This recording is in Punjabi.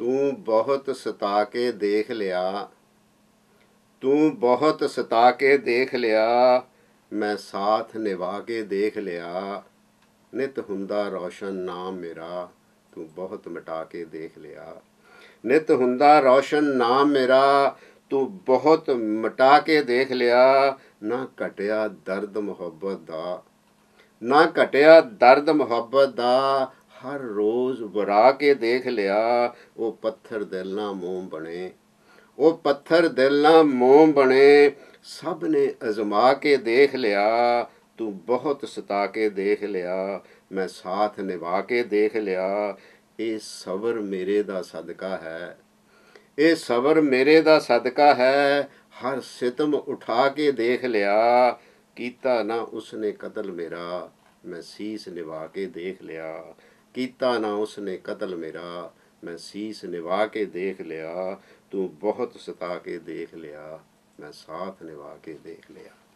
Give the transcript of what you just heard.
ਤੂੰ ਬਹੁਤ ਸਤਾ ਕੇ ਦੇਖ ਲਿਆ ਤੂੰ ਬਹੁਤ ਸਤਾ ਕੇ ਦੇਖ ਲਿਆ ਮੈਂ ਸਾਥ ਨਿਭਾ ਕੇ ਦੇਖ ਲਿਆ ਨਿਤ ਹੁੰਦਾ ਰੋਸ਼ਨ ਨਾਮ ਮੇਰਾ ਤੂੰ ਬਹੁਤ ਮਿਟਾ ਕੇ ਦੇਖ ਲਿਆ ਨਿਤ ਹੁੰਦਾ ਰੋਸ਼ਨ ਨਾਮ ਮੇਰਾ ਤੂੰ ਬਹੁਤ ਮਿਟਾ ਕੇ ਦੇਖ ਲਿਆ ਨਾ ਘਟਿਆ ਦਰਦ ਮੁਹੱਬਤ ਦਾ ਨਾ ਘਟਿਆ ਦਰਦ ਮੁਹੱਬਤ ਦਾ ਹਰ ਰੋਜ਼ ਵਰਾ ਕੇ ਦੇਖ ਲਿਆ ਉਹ ਪੱਥਰ ਦਿਲ ਨਾਲ ਮੋਮ ਬਣੇ ਉਹ ਪੱਥਰ ਦਿਲ ਨਾਲ ਮੋਮ ਬਣੇ ਸਭ ਨੇ ਅਜ਼ਮਾ ਕੇ ਦੇਖ ਲਿਆ ਤੂੰ ਬਹੁਤ ਸਤਾ ਕੇ ਦੇਖ ਲਿਆ ਮੈਂ ਸਾਥ ਨਿਭਾ ਕੇ ਦੇਖ ਲਿਆ ਇਹ ਸਬਰ ਮੇਰੇ ਦਾ ਸਦਕਾ ਹੈ ਇਹ ਸਬਰ ਮੇਰੇ ਦਾ ਸਦਕਾ ਹੈ ਹਰ ਸਿਤਮ ਉਠਾ ਕੇ ਦੇਖ ਲਿਆ ਕੀਤਾ ਨਾ ਉਸਨੇ ਕਤਲ ਮੇਰਾ ਮੈਂ ਸੀਸ ਨਿਵਾ ਕੇ ਦੇਖ ਲਿਆ ਕੀਤਾ ਨਾ ਉਸਨੇ ਕਤਲ ਮੇਰਾ ਮੈਂ ਸੀਸ ਨਿਵਾ ਕੇ ਦੇਖ ਲਿਆ ਤੂੰ ਬਹੁਤ ਸਤਾ ਕੇ ਦੇਖ ਲਿਆ ਮੈਂ ਸਾਥ ਨਿਵਾ ਕੇ ਦੇਖ ਲਿਆ